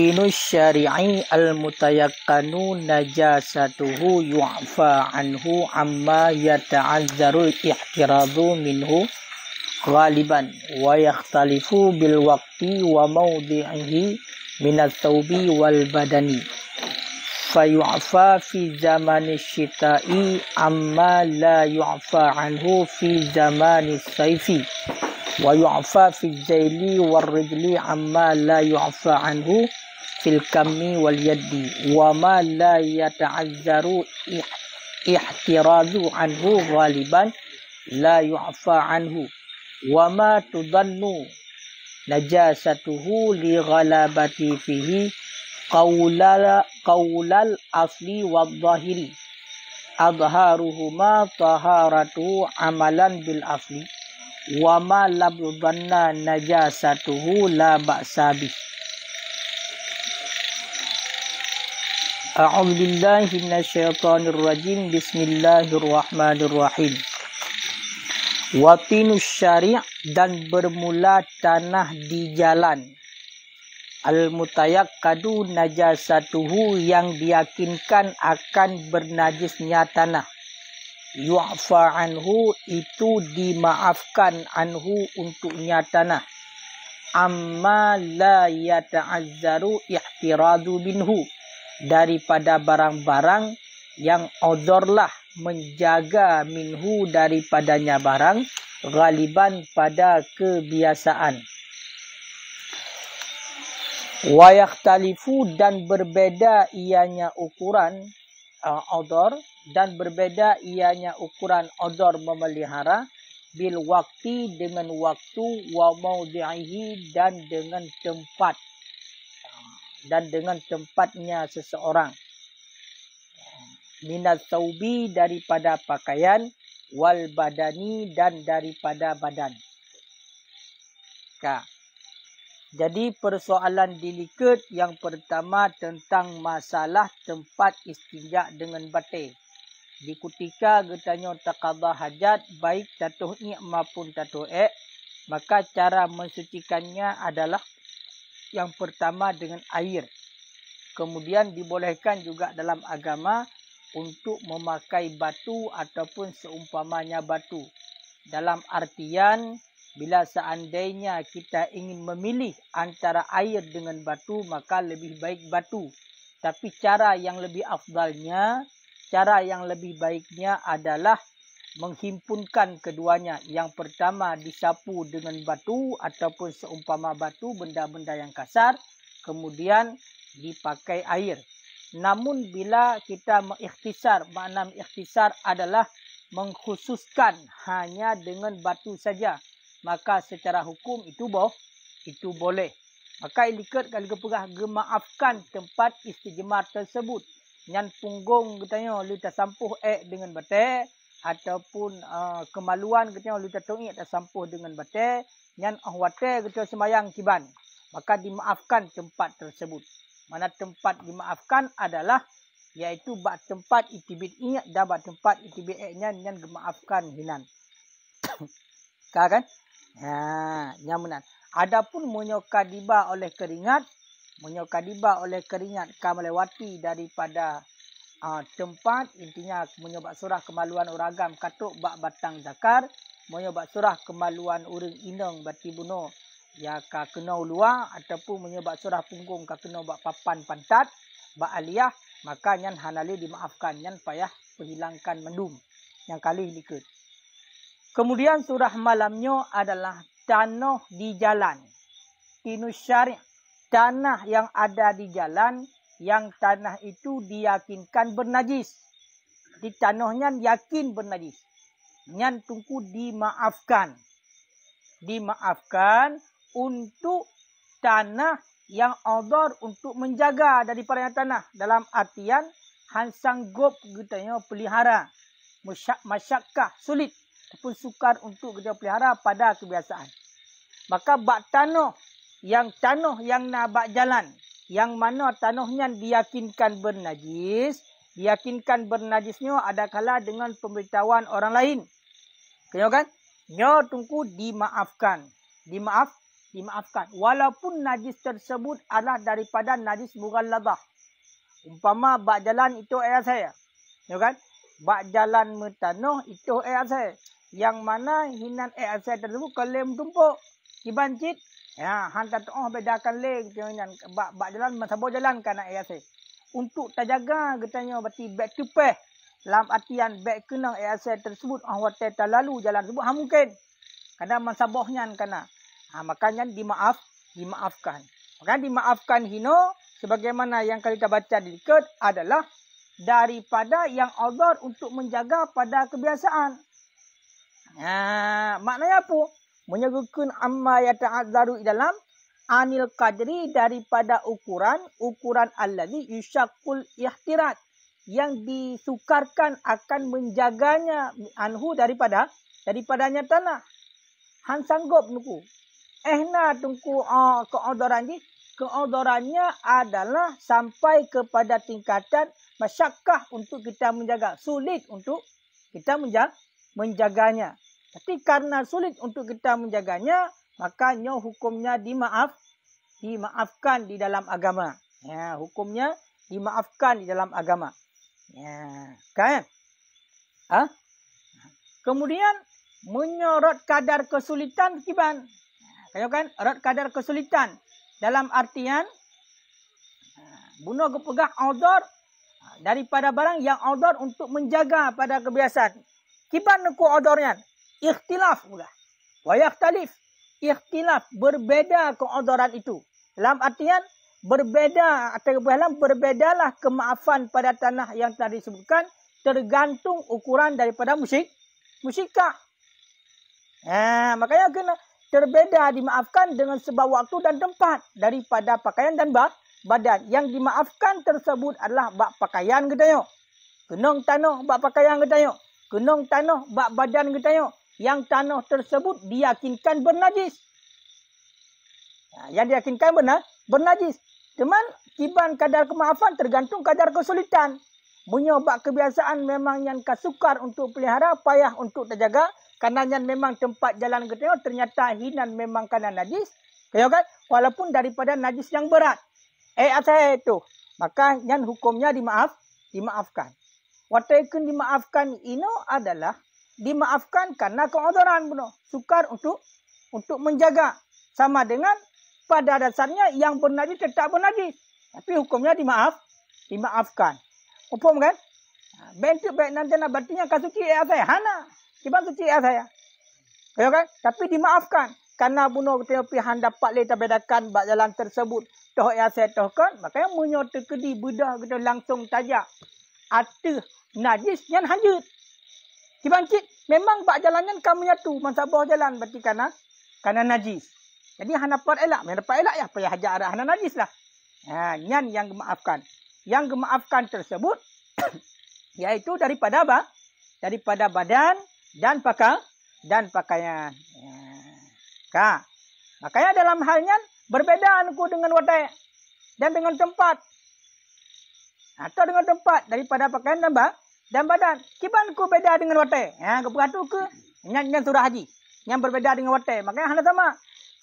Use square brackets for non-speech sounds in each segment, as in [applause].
دين الشارعي المتيقن نجاسته يعفى عنه عما يتعذر الاحتراز منه غالبا ويختلف بالوقت وموضعه من الثوب والبدن فيعفى في زمان الشتاء عما لا يعفى عنه في زمان الصيف ويعفى في الذيل والرجل عما لا يعفى عنه fil kami wal yaddi wa ma la yata'azzaru ihtirazu anhu ghaliban la yu'fa anhu wa ma tudannu najasatuhu li ghalabati fihi qawlal qawlal asli wa dhahiri adharuhuma taharatu amalan bil asli wa ma la najasatuhu la ba'sabih أعوذ بالله من الشيطان الرجيم بسم الله الرحمن الرحيم Watinu syari' dan bermula tanah di jalan. Al-mutayak kadu najasatuhu yang diyakinkan akan bernajisnya tanah. Yu'fa anhu itu dimaafkan anhu untuknya tanah. Amma la yata'azzaru ihtiradu binhu daripada barang-barang yang odorlah menjaga minhu daripadanya barang galiban pada kebiasaan. Wayak talifu dan berbeda ianya ukuran uh, odor dan berbeda ianya ukuran odor memelihara bil waktu dengan waktu wa maudihi dan dengan tempat dan dengan tempatnya seseorang. Minat taubi daripada pakaian wal badani dan daripada badan. Ka. Jadi persoalan dilikat yang pertama tentang masalah tempat istinja dengan batik. Dikutika getanya takadah hajat baik datuh ni maupun datuh ek. Maka cara mensucikannya adalah yang pertama dengan air. Kemudian dibolehkan juga dalam agama untuk memakai batu ataupun seumpamanya batu. Dalam artian bila seandainya kita ingin memilih antara air dengan batu maka lebih baik batu. Tapi cara yang lebih afdalnya, cara yang lebih baiknya adalah menghimpunkan keduanya. Yang pertama disapu dengan batu ataupun seumpama batu benda-benda yang kasar. Kemudian dipakai air. Namun bila kita mengikhtisar, makna mengikhtisar adalah mengkhususkan hanya dengan batu saja. Maka secara hukum itu boh, itu boleh. Maka ilikat kali kepegah gemaafkan tempat istijmar tersebut. Yang punggung katanya lu tak sampuh ek eh? dengan batik ataupun uh, kemaluan kita lu tertungi atas sampuh dengan batal nyan ahwate kita semayang kiban maka dimaafkan tempat tersebut mana tempat dimaafkan adalah yaitu bak tempat itibit ingat dan bak tempat itibit nya yang dimaafkan hinan [coughs] ka kan ha nyan adapun menyokadiba oleh keringat menyokadiba oleh keringat kamu lewati daripada Ha, tempat intinya menyebab surah kemaluan uragam katuk bak batang zakar. Menyebab surah kemaluan uring inang berarti buno. Ya ka kena luar ataupun menyebab surah punggung ka kena bak papan pantat. Bak aliyah maka nyan hanali dimaafkan nyan payah menghilangkan mendum. Yang kali ikut. Kemudian surah malamnya adalah tanah di jalan. Tinus tanah yang ada di jalan yang tanah itu diyakinkan bernajis. Di tanahnya yakin bernajis. Nyan tungku dimaafkan. Dimaafkan untuk tanah yang odor untuk menjaga daripada tanah. Dalam artian hansang gop getanya pelihara. Masyak, masyakkah sulit ataupun sukar untuk kita pelihara pada kebiasaan. Maka bak tanah yang tanah yang nak bak jalan yang mana tanahnya diyakinkan bernajis, diyakinkan bernajisnya ada adakala dengan pemberitahuan orang lain. Kenyo kan? Nyo tunggu dimaafkan. Dimaaf, dimaafkan. Walaupun najis tersebut adalah daripada najis bukan labah. Umpama bak jalan itu ayah saya. Kenyo kan? Bak jalan metanoh itu ayah saya. Yang mana hinan ayah saya tersebut kalem tumpuk. Dibancit, Ya, hang tak tahu bedakan leg tu nyan bak bak jalan masabo jalan kan nak ya Untuk terjaga getanya berarti back to pay. Lam artian back kena ASA tersebut ah wate lalu jalan sebut hang ah, mungkin. Kada masabo nyan kana. Ha makanya dimaaf dimaafkan. Maka dimaafkan hino sebagaimana yang kita baca di dekat adalah daripada yang Allah untuk menjaga pada kebiasaan. Ha, maknanya apa? menyegukun amma yata'adzaru dalam anil qadri daripada ukuran ukuran allazi yushaqqul ihtirat yang disukarkan akan menjaganya anhu daripada daripadanya tanah han sanggup nuku ehna tungku uh, ah, keodoran ji keodorannya adalah sampai kepada tingkatan masyakkah untuk kita menjaga sulit untuk kita menjaga menjaganya tapi karena sulit untuk kita menjaganya, maka nyaw hukumnya dimaaf, dimaafkan di dalam agama. Ya, hukumnya dimaafkan di dalam agama. Ya, kan? Ah? Ha? Kemudian menyorot kadar kesulitan kiban. Kayo kan? Erat kadar kesulitan dalam artian bunuh kepegah outdoor daripada barang yang outdoor untuk menjaga pada kebiasaan. Kibar neku odornya ikhtilaf bukan wa yakhtalif ikhtilaf berbeza keadaran itu dalam artian berbeza atau dalam berbedalah kemaafan pada tanah yang tadi disebutkan tergantung ukuran daripada musik, musyika nah ha, makanya kena terbeza dimaafkan dengan sebab waktu dan tempat daripada pakaian dan bak badan yang dimaafkan tersebut adalah bak pakaian kita yo kenong tanah bak pakaian kita yo kenong tanah bak badan kita yo yang tanah tersebut diyakinkan bernajis. Ha, yang diyakinkan benar, bernajis. Cuman kiban kadar kemaafan tergantung kadar kesulitan. Menyobak kebiasaan memang yang kasukar untuk pelihara, payah untuk terjaga. Kerana yang memang tempat jalan ke tengok, ternyata hinan memang kena najis. Kaya kan? Walaupun daripada najis yang berat. Eh, asal itu. Maka yang hukumnya dimaaf, dimaafkan. Watakun dimaafkan ini adalah dimaafkan karena keadaran bunuh Sukar untuk untuk menjaga. Sama dengan pada dasarnya yang bernajis tetap bernajis. Tapi hukumnya dimaaf, dimaafkan. Hukum kan? Ha, Bentuk baik nanti nak berarti kasuci kasuki saya. Hana. siapa kasuci ayah saya. Ya kan? Tapi dimaafkan. Karena bunuh ketika pihan dapat lihat bedakan bak jalan tersebut. Toh ya saya toh kan. Makanya menyota di bedah kita langsung tajak. Atuh najis yang hanyut. Kibangkit memang bak jalanan kamu nyatu Masa bawah jalan berarti kanan. Kanan najis. Jadi hana dapat elak. Mereka dapat elak ya. Apa yang hajar arah hana najis lah. Ha, nyan yang gemaafkan. Yang gemaafkan tersebut. [coughs] iaitu daripada apa? Daripada badan dan pakai dan pakaian. Ya. Ka. Makanya dalam halnya berbeda aku dengan watak dan dengan tempat. Atau dengan tempat daripada pakaian dan dan badan. Kibanku beda dengan watai. Ha, kau beratuh ke? Yang, yang surah haji. Yang berbeda dengan watai. Makanya hanya sama.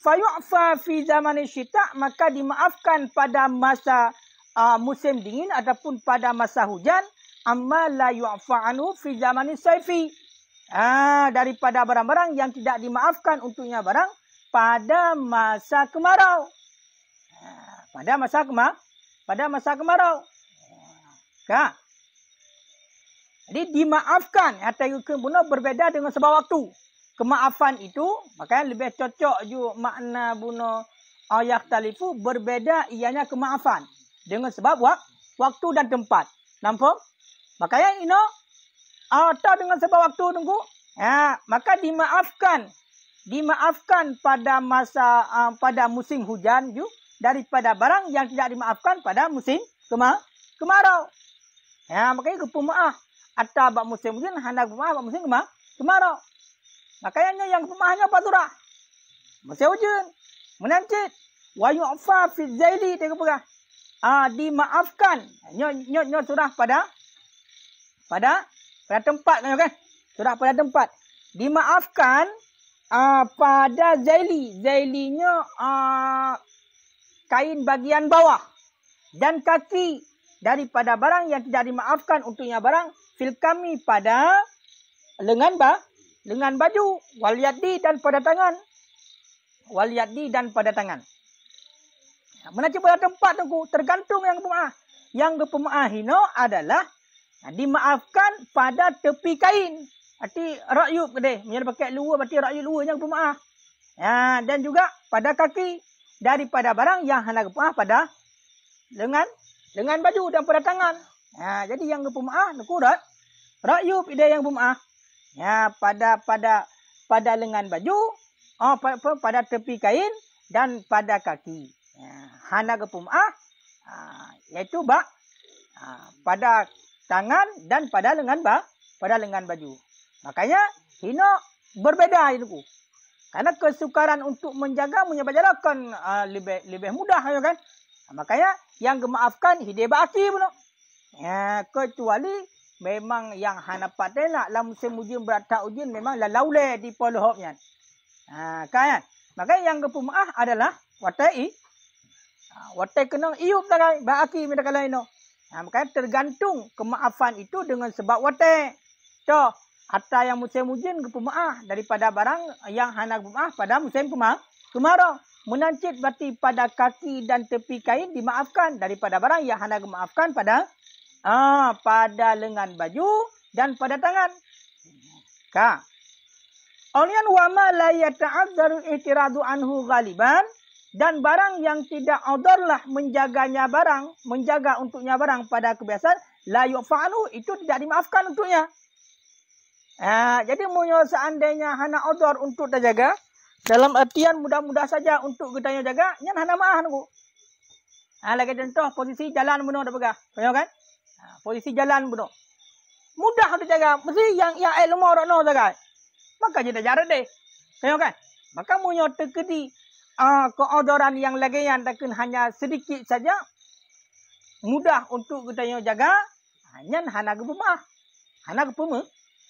Fayu'fa fi zaman syita. Maka dimaafkan pada masa uh, musim dingin. Ataupun pada masa hujan. Amma la yu'fa anhu fi zaman syafi. Ha, daripada barang-barang yang tidak dimaafkan untuknya barang. Pada masa kemarau. Ha, pada masa kemarau. Pada masa kemarau. Ha, kak. Ha. Jadi dimaafkan atas hukum bunuh berbeza dengan sebab waktu. Kemaafan itu makanya lebih cocok juga makna bunuh ayah talifu berbeza ianya kemaafan dengan sebab waktu dan tempat. Nampak? Maka yang ino atau dengan sebab waktu tunggu. Ya, maka dimaafkan dimaafkan pada masa uh, pada musim hujan juga daripada barang yang tidak dimaafkan pada musim kema kemarau. Ya, makanya itu Atta abak musim musim handak pemah abak musim kemah kemah rok. Makanya yang pemahnya apa tu rak? Musim hujan menancit. Wayu afa fi zaili tiga pula. Ah dimaafkan. Nyo nyo nyo surah pada pada pada tempat kan, kan? Surah pada tempat. Dimaafkan ah pada zaili. Zailinya ah kain bagian bawah dan kaki daripada barang yang tidak dimaafkan untuknya barang fil kami pada lengan ba lengan baju wal yadi dan pada tangan wal yadi dan pada tangan mana cuba tempat tu tergantung yang pemaah yang pemaah hino adalah dimaafkan pada tepi kain arti rakyub ke deh menyala pakai luar berarti rakyub luar yang pemaah ya dan juga pada kaki daripada barang yang hendak pemaah pada lengan dengan baju dan pada tangan Ha, jadi yang pemaah nakurat rakyub ide yang pemaah. Ya pada pada pada lengan baju, oh, pada, pada tepi kain dan pada kaki. Ya, hana ke pemaah ha, iaitu bak ha, pada tangan dan pada lengan bak pada lengan baju. Makanya hino berbeza itu. Karena kesukaran untuk menjaga menyebajarkan uh, ah, lebih lebih mudah ya kan. Makanya yang memaafkan hidayah akhir pun. Ha, kecuali memang yang hana dapat telak dalam musim ujian beratak ujian memang la laule di polohnya. hop nya. Ha, kan? Maka yang ke pumaah adalah watai. Ha, watai kena iup dengan baaki minta kala ino. Ha, maka tergantung kemaafan itu dengan sebab watai. Co, Atta yang musim ujian ke pumaah daripada barang yang hana pumaah pada musim pumaah kemarau. Menancit berarti pada kaki dan tepi kain dimaafkan daripada barang yang hana maafkan pada Ah, pada lengan baju dan pada tangan. Ka. Aulian wa ma la yata'adzaru itiradu anhu ghaliban dan barang yang tidak adarlah menjaganya barang, menjaga untuknya barang pada kebiasaan la yufanu itu tidak dimaafkan untuknya. Ah, jadi munyo seandainya hana adar untuk dia jaga, dalam artian mudah-mudah saja untuk kita jaga, nyen hana maafan ku. Ah, ha, lagi contoh posisi jalan munyo dah pegah. Tengok kan? Ha, polisi jalan pun tak. Mudah untuk jaga. Mesti yang yang air lemah orang nak jaga. Maka dia dah jara deh. Tengok kan? Maka punya terkedi uh, ah, keodoran yang lagi yang takkan hanya sedikit saja. Mudah untuk kita yang jaga. Hanya hana kepumah. Hana kepumah.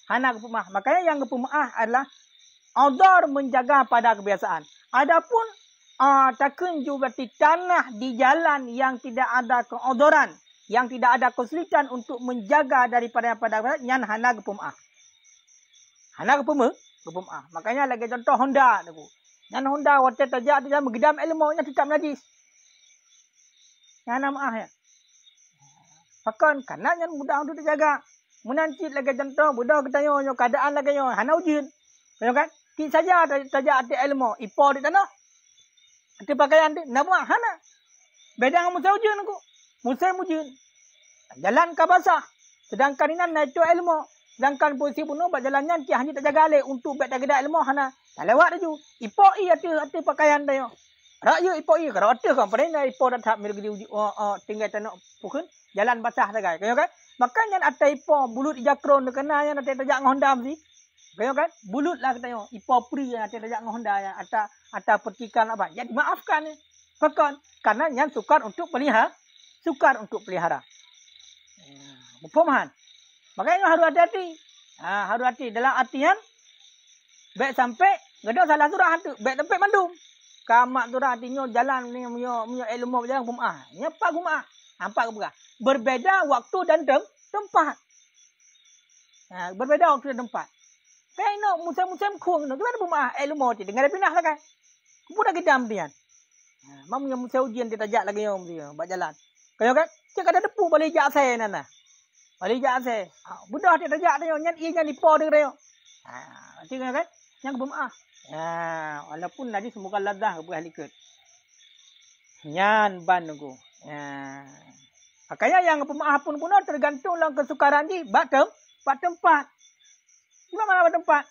Hana kepumah. Makanya yang kepumah adalah odor menjaga pada kebiasaan. Adapun uh, ah, takkan juga di tanah di jalan yang tidak ada keodoran yang tidak ada kesulitan untuk menjaga daripada pada yang hana gepumah. Hana gepuma, eh? gepumah. Makanya lagi contoh Honda tu. Nyan Honda waktu saja dia dalam gedam ilmu yang tidak najis. Nyana maah ya. Pakon kanak yang muda untuk dijaga. Menancit lagi contoh muda kita nyo keadaan lagi nyo hana ujin. Tanyo kan? Ti saja saja ada ilmu ipo di tanah. Ati pakaian ti nabuh hana. Beda ngamu saujun aku. Musa Mujin. Jalan kah basah. Sedangkan ini nak cuak ilmu. Sedangkan polisi pun buat jalannya dia hanya tak jaga alik untuk buat tak gedak ilmu. Hana. Tak lewat dia juga. Ipo iya tu hati pakaian dia. Rakyat ipo iya. Kalau hati kan. Pada ini ipo dah tak milik dia uji. Oh, oh, tinggal tanah pukul. Jalan basah tak kaya. kan? kan? Maka yang ada ipo. Bulut jakron dia kena yang nanti terjak dengan Honda mesti. Kaya kan? Bulut lah kita yo. Ipo puri yang nanti terjak dengan Honda. Yang atas, atas perkikan apa. Jadi maafkan ni. Maka. Karena yang sukar untuk melihat sukar untuk pelihara. Pemahan. Hmm, Maka ini harus hati-hati. Ha, harus hati dalam artian baik sampai gedok salah surah tu, baik sampai mandum. Kamak tu dah artinya jalan ni punya punya ilmu jalan Jumaah. Ini apa Jumaah? Ha, apa ke buka, Berbeza waktu dan tem tempat. Ha, berbeza waktu dan tempat. Kau nak musim-musim kuang tu, kita ada Jumaah ilmu tu dengan ada pindah lah kan. Kepada kita ambil. Ha, Mamu yang musim ujian dia tajak lagi yang dia buat jalan. Kalau kan, cik kata depu boleh jak saya nan nah. Boleh jak saya. Ha, ah, budak dia terjak tanya, nyan i nyan ipo dia kata. Ah, ha, cik kata kan, yang ke bumah. Ha, ah, walaupun nadi semoga ladah ke buah likut. Nyan ban nunggu. Ha. Akaya yang pemaah pun pun tergantung dalam kesukaran di batem, tempat. Cuma mana batem tempat?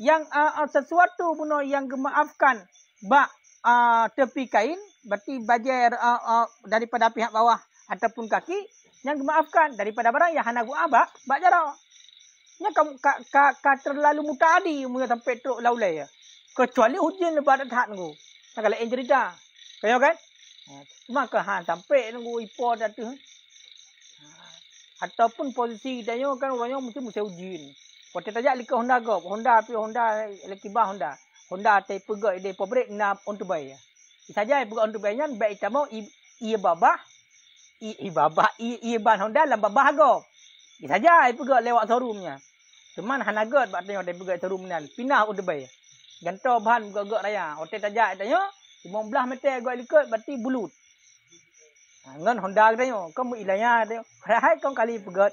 Yang uh, sesuatu pun yang memaafkan bak uh, tepi kain berarti bajai uh, uh, daripada pihak bawah ataupun kaki yang dimaafkan daripada barang yang hanagu abak bak jara. Nya kamu ka, ka, ka terlalu muka adi mula sampai teruk laulai ya. Kecuali hujan lebat dah tak nunggu. Tak injury dah. Kaya kan? Ha, cuma ke ha, sampai nunggu ipo dah tu. Ha. Ataupun posisi tanya kan banyak mesti mesti hujan. Kota tajak lika Honda ke? Honda api Honda lekibah Honda. Honda tak pegak dia pabrik nak untuk bayar saja bukan untuk bayan baik kamu ia babah ia babah ia ban honda dalam babah go ia saja ia pergi lewat showroomnya teman hanagot buat tanya dia pergi showroom nan pinah untuk bayan ganto bahan buka gerak raya hotel saja tanya 15 meter go ikut berarti bulut ha, ngan honda tanya kamu ilanya dia rahai kau kali pergi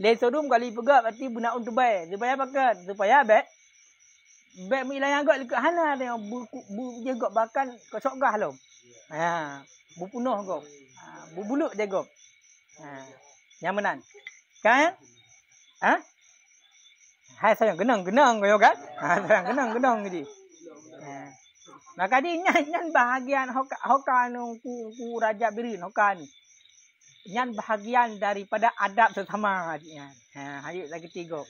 le showroom kali pergi berarti guna untuk bayar. Supaya apa kan? Supaya bet. Bek mi layang got dekat hana ada yang bu je got bahkan kau sokgah lo. Ha, bu punoh kau. Ha, bu buluk je kau. Ha, yang menan. Kan? Ha? Hai sayang genang-genang kau kan? Ha, sayang genang-genang tadi. Ha. Maka di nyan nyan bahagian hoka hoka nungku ku raja birin hoka ni. Nyan bahagian daripada adab sesama. Kan? Ha, hayat lagi tiga.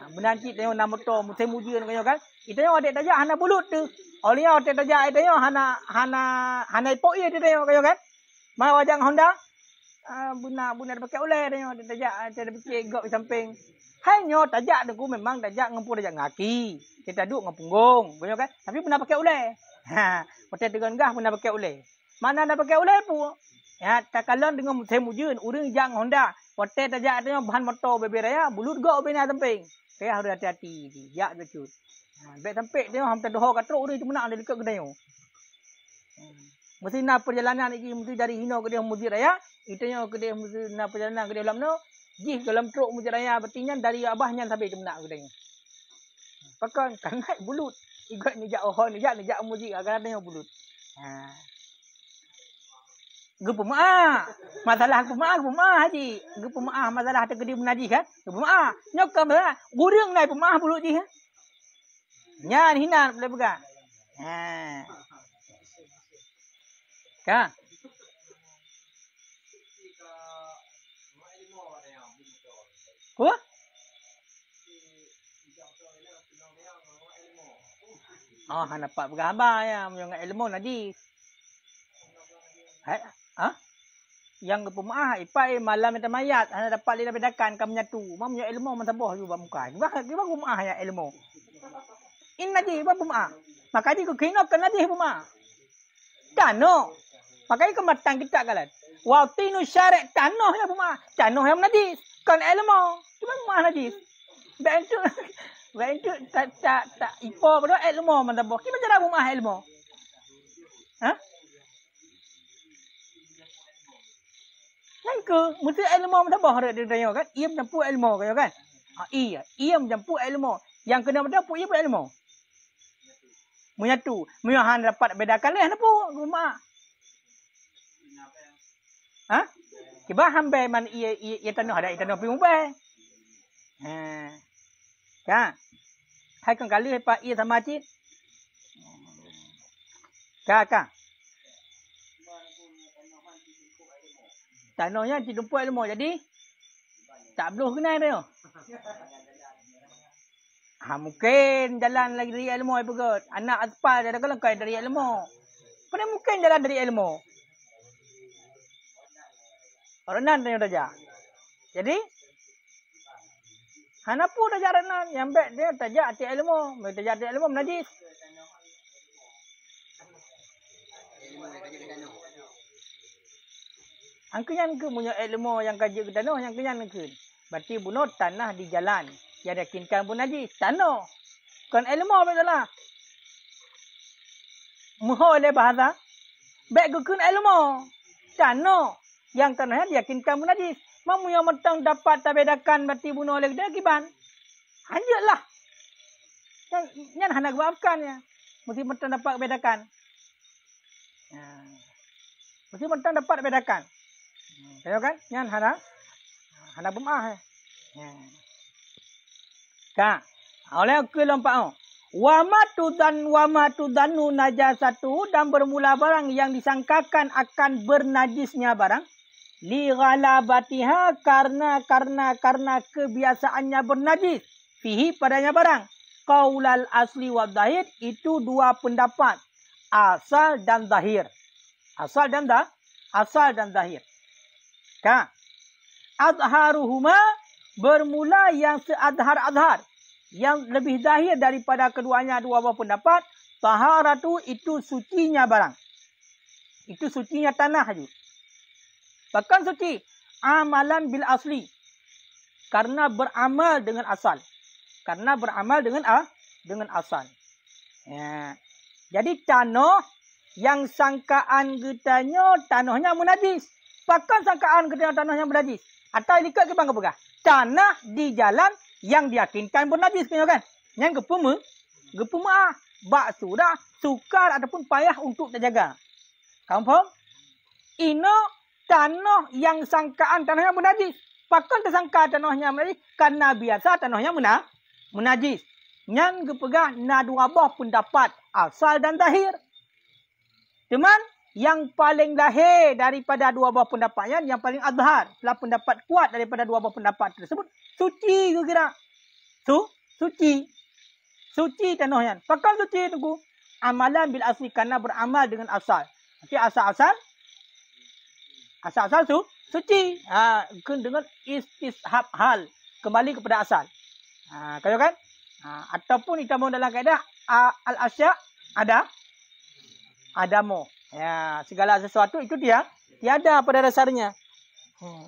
Ha, menanti tengok nama tu musim mujian kau kan? I yang adik tajak hana bulut tu. Olinya adik tajak itu yang hana hana hana ipok ya dia tanya kayo kan. Mai wajang Honda. Ah buna buna pakai oleh tanya adik tajak ada ah, dapat pakai di samping. Hanya tajak tu memang tajak ngempu tajak ngaki. Kita duk ngepunggung, kayo kan. Tapi buna pakai oleh. Ha, potet ya, dengan gah buna pakai oleh. Mana nak pakai oleh pu? Ya, takalon dengan temujun urang jang Honda. Potet tajak tanya bahan motor beberaya bulut gok bina samping. Saya harus hati-hati. Ya, betul. Ha, baik tempik dia hang tak dohor kat teruk dia cuma nak dia dekat kedai tu. Hmm. Mesti nak perjalanan lagi mesti dari Hino ke dia Mujir Raya, itunya ke dia mesti nak perjalanan ke dia dalam no. Jih dalam teruk Mujir Raya bertinya dari abahnya sampai cuma nak kedai. Pakon kanat bulut. Ikut ni jak ohon ni jak ni jak Mujir agak ada yang bulut. Ha. Gepu ma. Masalah gepu ma, gepu ma haji. Gepu ma masalah tak gede kan? Gepu ma. Nyokam lah. Ha. Gurung naik pemah bulut ji ha. Nyan hina boleh pegang. Ha. Kan? Apa? Oh, ah, ha nampak bergambar ya, yang ilmu tadi. Ha? ha? Yang pemaah ipai malam itu mayat, hana dapat lihat bedakan kamu nyatu. Mamu ilmu mentaboh juga muka. Gimana gimana pemaah ya ilmu? in nadi ba buma maka di ko kino ke najih buma tano maka ko matang kita galat wa tinu syarat tano ya buma tano yang nadi kan elmo cuma buma nadi, bentu bentu tak tak tak ipo bro elmo mandabo ki macam dah buma elmo ha Nangka, mesti elmo yang tambah harap dia tanya kan? iam menjemput elmo kan? Ha, iya, iam menjemput elmo, Yang kena menjemput iya pun ilmu menyatu. Mereka hang dapat bedakan leh nampu rumah. Ha? Kiba hang bay man ia ia ia tanu ada ia tanu pi mobile. Ha. Ka. Hai kan kali hai pa ia samati. Ka ka. Tanahnya di tempat lemah jadi tak perlu kenal dia. Ha, mungkin jalan lagi dari ilmu apa eh, kot. Anak Azpal dia kalau kau dari ilmu. Mana mungkin jalan dari ilmu? nan tanya raja. Jadi hana pun Hanapu raja Renan yang baik dia raja ati ilmu, dia raja ati ilmu menajis. Angkanya ke punya ilmu yang kaji ke tanah, angkanya ke. Berarti bunuh tanah di jalan. Yang yakinkan pun najis. Tak no. Bukan ilmu lah? Muho oleh bahasa. Baik kan ilmu. Tak no. Yang tak no. Yang yakinkan pun najis. Mamu yang mentang dapat tak bedakan. Berarti bunuh oleh kita akibat. Hanjutlah. Yang, yang nak buatkan. Ya. Mesti mentang dapat bedakan. Ya. Mesti mentang dapat bedakan. Hmm, Tengok kan? Yang hana. Hana bumah. Eh. Ya. ya. Ka. Ah, oleh ke lompat oh. Wa ma dan wa ma tu danu najasatu dan bermula barang yang disangkakan akan bernajisnya barang li ghalabatiha karena karena karena kebiasaannya bernajis fihi padanya barang qaulal asli wa dhahir itu dua pendapat asal dan zahir asal dan dah asal dan zahir ka adharuhuma bermula yang seadhar-adhar yang lebih zahir daripada keduanya dua buah pendapat tahara tu itu sucinya barang itu sucinya tanah tu bahkan suci amalan bil asli karena beramal dengan asal karena beramal dengan ah dengan asal ya. jadi tanah yang sangkaan kita getanya tanahnya munajis bahkan sangkaan getanya tanahnya munajis atau ikut ke bangga-bangga tanah di jalan yang diyakinkan pun nabi kan kan yang kepuma kepuma ah bak sudah sukar ataupun payah untuk terjaga kamu faham ino tanah yang sangkaan tanah yang najis pakal tersangka tanahnya najis karena biasa tanahnya mena menajis yang kepegah nadu abah pun dapat asal dan tahir. teman yang paling lahir daripada dua buah pendapat yang yang paling azhar lah pendapat kuat daripada dua buah pendapat tersebut suci ke kira su suci suci tanah yang pakal suci tunggu amalan bil asli karena beramal dengan asal okay, asal-asal asal-asal su suci ha, dengan istishab hal kembali kepada asal ha, kaya kan ha, ataupun kita mahu dalam kaedah al-asyak ada ada mahu Ya, segala sesuatu itu dia tiada pada dasarnya. Hmm.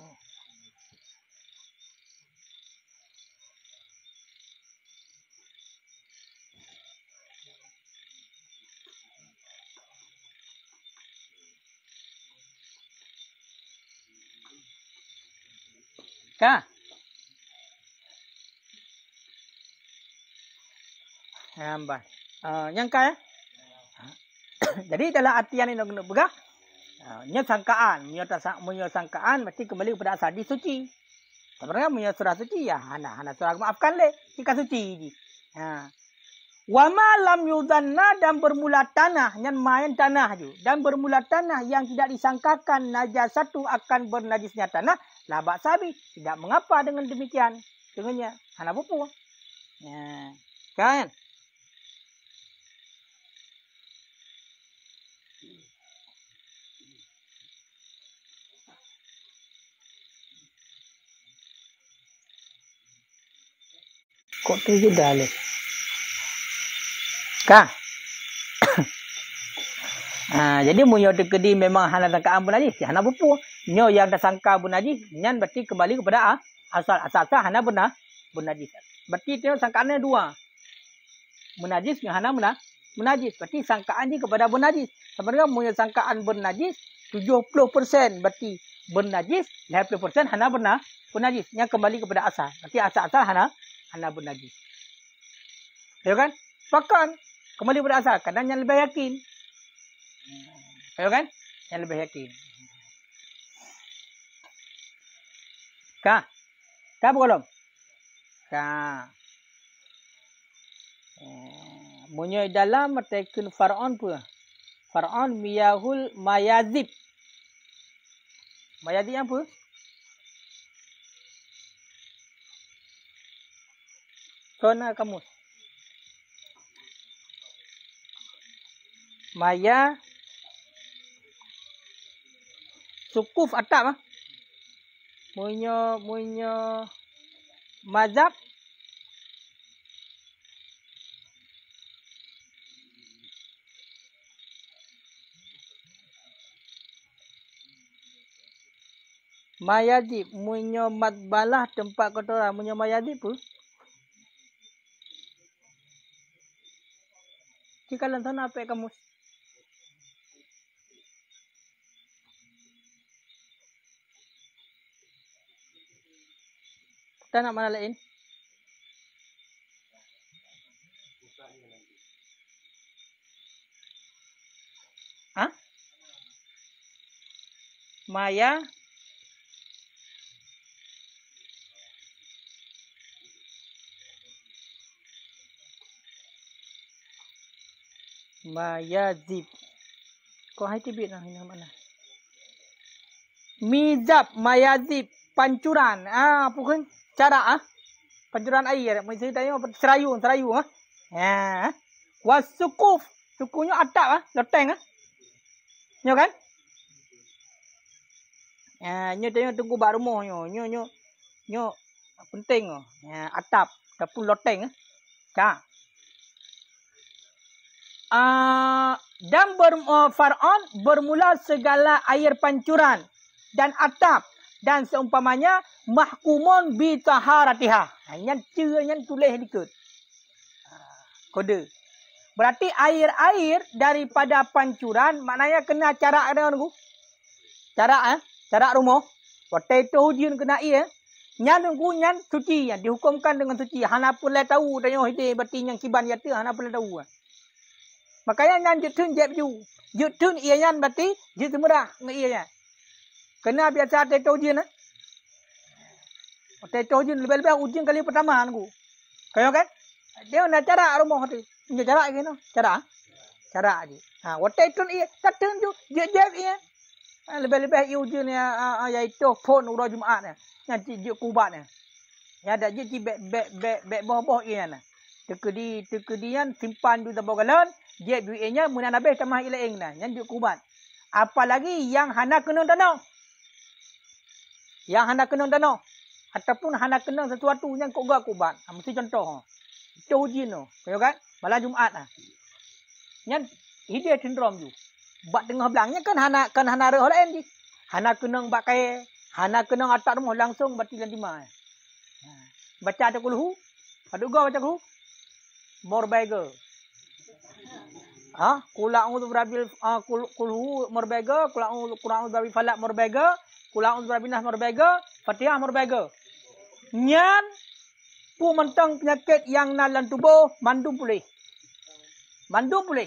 Kah? Ya, Mbak. Uh, yang kah eh? ya? [coughs] jadi dalam artian ini kena pegah ha, uh, nya sangkaan nya sangkaan mesti kembali kepada asal di suci sebenarnya nya surah suci ya hana hana surah maafkan le jika suci ini ha wa ma lam yudanna dan bermula tanah yang main tanah ju dan bermula tanah yang tidak disangkakan najas satu akan bernajisnya tanah labak sabi tidak mengapa dengan demikian dengannya hana pupu ya ha. kan kok tinggi dalih kah ha, jadi mu yang dekedi memang hana tangka ampun aji si hana bupu nyo yang dah sangka bun aji nyan berarti kembali kepada ah, asal asal asal hana bunah bun aji berarti tiap sangkaannya dua munajis yang hana bunah munajis berarti sangkaan dia kepada bun aji sebenarnya mu yang sangkaan bun aji 70% berarti bernajis, 90% hana bernah bernajis. Yang kembali kepada asal. Berarti asal-asal hana Hanabun lagi. Betul ya kan? Pakan. Kembali pada asal. Kadang yang lebih yakin. Betul ya kan? Yang lebih yakin. Ka. Ka apa kolom? Ka. Eh, Munya dalam mertekun Far'aun pun. Far'aun miyahul mayazib. Mayazib apa? Zona kamus. Maya. Sukuf atap. Ha? Ah. Munya, munya. Mazhab. Mayadip, munyo matbalah tempat kotoran, munyo mayadip pun. ka lang doon, ape, kamus. Kita nak manalain? Ha? Maya? Maya? Mayazib. Kau hai tibit lah ini mana? Mizab mayazib pancuran. Ah, apa kan cara ah? Pancuran air. Mesti tanya apa serayu, serayu ah. Ha. Ah, ah. Wasukuf. Sukunya atap ah, loteng ah. Nyo kan? Ya, nyo tanya tunggu bak rumah nyo, nyo nyo. Nyo penting oh. ah. Ha, atap ataupun loteng ah. Ha uh, dan ber, uh, ah, Far'on bermula segala air pancuran dan atap dan seumpamanya mahkumun bi taharatiha. Hanya yang tulis dikut. Ah, kode. Berarti air-air daripada pancuran maknanya kena cara. ada orang Carak eh? Carak rumah. Waktu itu hujan kena air. Eh? Nyan ku nyan suci yang dihukumkan dengan suci. Hana pun lah tahu Yang hiti berarti yang kiban yata hana pun lah tahu. Eh? Makanya nyan jutun jep ju. Jutun iya nyan berarti jut murah ngai ia nyan. Kena biasa tetau jin ha. Eh. Tetau jin lebih-lebih ujian kali pertama han ku. Kayo kan? Dia nak cara aru mo hati. cara ke no? Cara. Ah. Cara aja. Ha, wat tun ia tetun ju jep jep ia. Ha, lebih-lebih ia ujian ya ya itu pon udah Jumaat ya. Yang di kubat ya. Ya ada je bek bek bek bek boh-boh ia nah. Tekedi tekedian simpan di tabogalan dia duitnya munan habis tamah ila ingna yang duit kubat apalagi yang hana kena dana yang hana kena dana ataupun hana kena sesuatu yang kok gak kubat ha, mesti contoh ha itu ujin kan malam jumaat ah yang dia cenderung tu buat tengah belangnya kan hana kan hana reh lain di hana kena buat kaya hana kena atak rumah langsung berarti lan timah ha. ha. baca tak kuluh ada gua baca kuluh Borbeger ha kula auzu birabil qulhu ha, merbega kula qur'an auzu birabil falak merbega kula auzu birabil nas merbega fatihah merbega nyan pu mentang penyakit yang nalan tubuh mandu pulih mandu pulih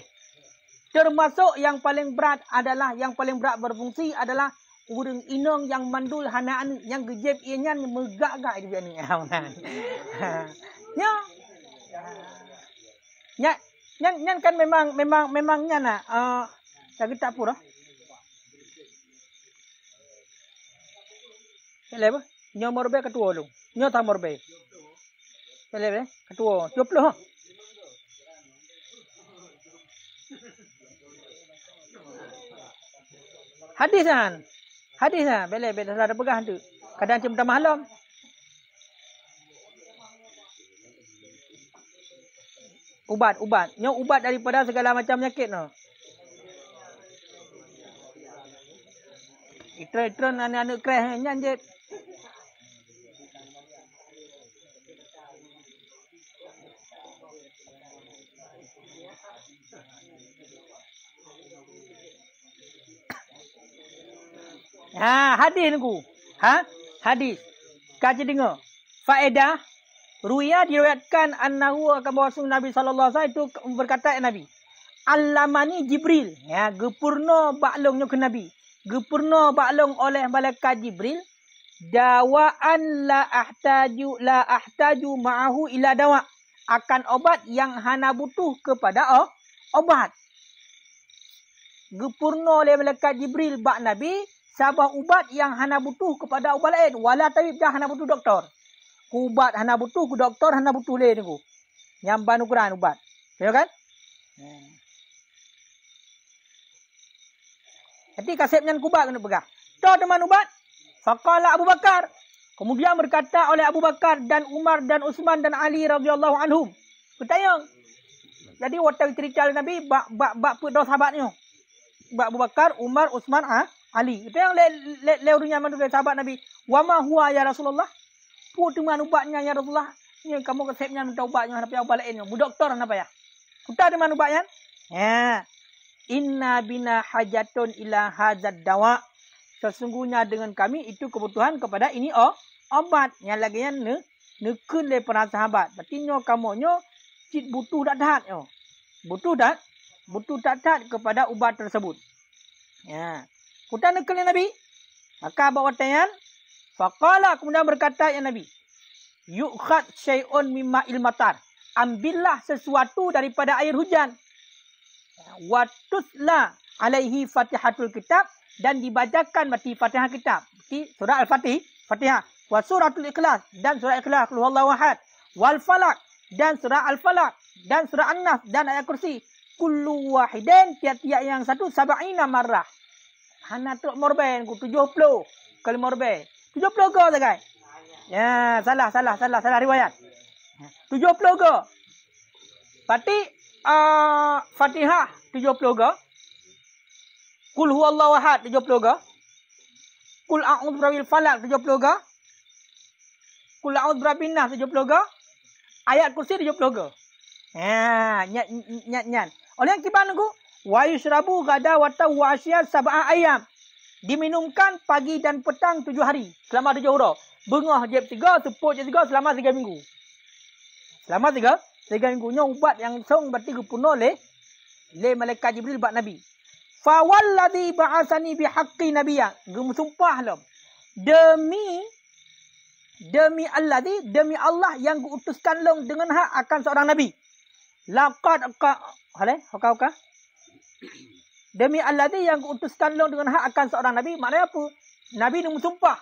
termasuk yang paling berat adalah yang paling berat berfungsi adalah urung inong yang mandul hanaan yang gejep ianya megak-gak di bianing [laughs] ya ya Nyan nyan kan memang memang memang nyan nak. Ah, ah tak kita apa dah. Pele ba? Nyo morbe ketua lu. Nyo ta morbe. Pele ba? Ketua Tuo ha. lu? Hadisan? Hadis kan? Bele bele salah pegang tu. Kadang cuma malam. ubat ubat nya ubat daripada segala macam penyakit tu itra itra anak anak kres nyan je Ha hadis ni ku. Ha? Hadis. Kaji dengar. Faedah Ruya diriwayatkan annahu akan berlangsung Nabi saw alaihi wasallam itu berkata Nabi. Alamani Jibril ya gepurno baklongnya ke Nabi. Gepurno baklong oleh malaikat Jibril dawaan la ahtaju la ahtaju ma'ahu ila dawa akan obat yang hana butuh kepada oh, obat. Gepurno oleh malaikat Jibril bak Nabi sabah ubat yang hana butuh kepada ubat lain wala tabib dah hana butuh doktor ku ubat hana butuh, ku doktor hana butuh le ni ku. Yang ukuran ubat. Ya kan? Hmm. Jadi kasep nyan kubat kena pegah. Tu teman ubat. Faqala Abu Bakar. Kemudian berkata oleh Abu Bakar dan Umar dan Uthman dan Ali radhiyallahu anhum. Bertanya. Jadi waktu cerita Nabi bak bak bak pu dua sahabatnya. Bak Abu Bakar, Umar, Uthman, ha? Ali. Itu yang le le le urunya sahabat Nabi. Wa ma huwa ya Rasulullah? Apa tu man ubatnya ya Rasulullah? Ni kamu resepnya minta ubatnya tapi ubat lainnya. Bu doktor apa ya? Kutah di mana ubatnya? Ya. Inna bina hajatun ila hazad dawa. Sesungguhnya dengan kami itu kebutuhan kepada ini oh obat yang lagi yang ne nekun le para sahabat. Berarti nyo kamu nyo cit butuh dak dak yo. Butuh dak butuh dak dak kepada ubat tersebut. Ya. Kutah nekun Nabi. Maka bawa tayan Faqala kemudian berkata yang Nabi. yukhat syai'un mimma ilmatar. Ambillah sesuatu daripada air hujan. Watuslah alaihi fatihatul kitab. Dan dibacakan mati fatihah kitab. Di surah al-fatih. Fatihah. Wa suratul ikhlas. Dan surah ikhlas. Keluhallah wahad. Wal falak. Dan surah al-falak. Dan surah an-nas. Dan ayat kursi. Kullu wahidin. Tiap-tiap yang satu. Sabaina marah. Hanatuk morben. Ku tujuh puluh. Kalimorben. 70 ke sekai. Ya, salah, salah, salah, salah riwayat. 70 ke. Berarti uh, Fatihah 70 ke. Kul huwallahu ahad 70 ke. Kul a'udzu birabbil falaq 70 ke. Kul a'udzu birabbin nas 70 ke. Ayat kursi 70 ke. Ha, nyat nyat nyat. Oleh kibanku wa yusrabu ghada wa tawasiyat sab'a ayam diminumkan pagi dan petang tujuh hari selama tujuh huruf. Bengah je tiga, sepuk je tiga selama tiga minggu. Selama tiga, tiga minggu. Ini ubat yang song berarti kepunuh oleh le Malaikat Jibril buat Nabi. Fawalladhi ba'asani bihaqi nabiya. Gemu sumpah lah. Demi demi Allah di demi Allah yang kuutuskan long dengan hak akan seorang nabi. Lakat, kah? hale kah kah? Demi Allah di yang utuskan lo dengan hak akan seorang nabi, maknanya apa? Nabi ni bersumpah.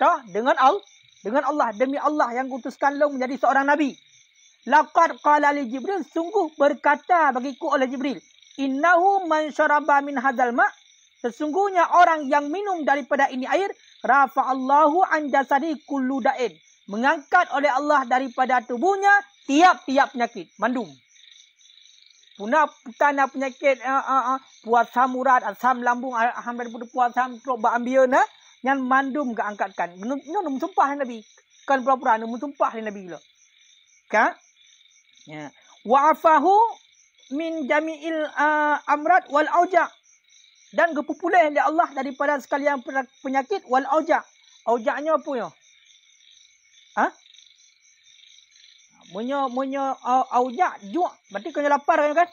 Tah, dengan Allah, dengan Allah demi Allah yang utuskan lo menjadi seorang nabi. Laqad qala li Jibril sungguh berkata bagiku oleh Jibril, innahu man syaraba min hadzal ma Sesungguhnya orang yang minum daripada ini air, rafa Allahu an jasadi Mengangkat oleh Allah daripada tubuhnya tiap-tiap penyakit. Mandum. Punah tanah penyakit uh, ah, uh, ah, uh, ah. puasa murad, asam lambung, asam daripada puasa teruk berambil na, yang mandum ke angkatkan. Ini nak sumpah Nabi. Kan pura-pura nak sumpah Nabi Lo, Kan? Ya. Wa'afahu min jami'il uh, amrat wal auja' dan kepupulih oleh Allah daripada sekalian penyakit wal auja'. Auja'nya apa ya? Ha? Munya munya au au ja ya, juak. Berarti kena lapar kan kan?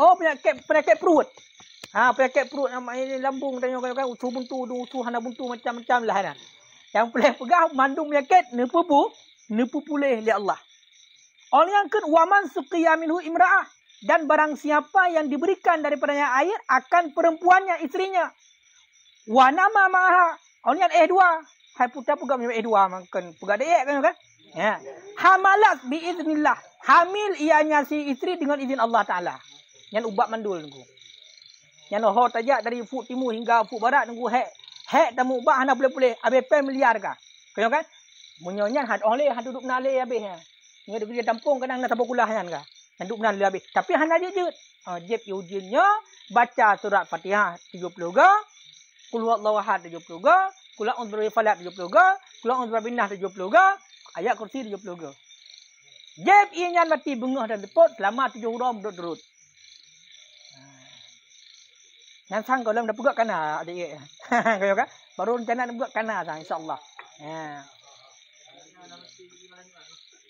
Oh punya penyakit perut. Ha punya penyakit perut nama ini lambung tanya kan kan usu buntu du hana buntu macam-macam lah kan. Yang boleh pegang mandung penyakit nepu bu nepu pulih li Allah. Orang yang kan waman suqiya minhu imra'ah dan barang siapa yang diberikan daripadanya air akan perempuannya isterinya. Wa nama maha. Orang yang eh dua Hai putar pegang macam eh, dua makan. Pegang dayak kan kan? Ya. Hamalat biiznillah. Hamil ianya si isteri dengan izin Allah Ta'ala. Yang ubat mandul nunggu. Yang noho tajak dari fu timur hingga fu barat nunggu hek. Hek tamu ubat hana boleh-boleh. Habis pen miliar ka? Kena kan? Menyonyan hat oleh hat duduk nale menali habis. Ya. Ingat dia tampung kadang nak sabuk kulah kan kah? Hat duduk menali habis. Tapi hana dia je. Ha, jeb ujinnya baca surat fatihah 70 ke. Kuluat lawahat 70 ke. Kulak untuk Nabi Falat 70 ga. Kulak untuk Nabi Nah 70 ga. Ayat kursi 70 ga. Jep ianya mati bengah dan deput selama tujuh hurum duduk derut. Nah, sang ah, [laughs] kau dalam dah pegak kanan adik. Kau ya kan? Baru rencana nak pegak kanan sang ah, insya-Allah. Ha.